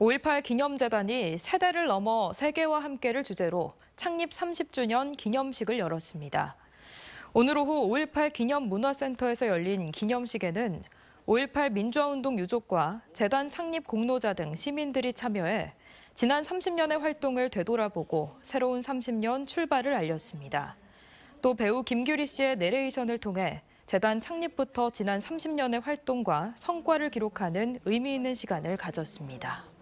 5.18 기념재단이 세대를 넘어 세계와 함께를 주제로 창립 30주년 기념식을 열었습니다. 오늘 오후 5.18 기념문화센터에서 열린 기념식에는 5.18 민주화운동 유족과 재단 창립 공로자 등 시민들이 참여해 지난 30년의 활동을 되돌아보고 새로운 30년 출발을 알렸습니다. 또 배우 김규리 씨의 내레이션을 통해 재단 창립부터 지난 30년의 활동과 성과를 기록하는 의미 있는 시간을 가졌습니다.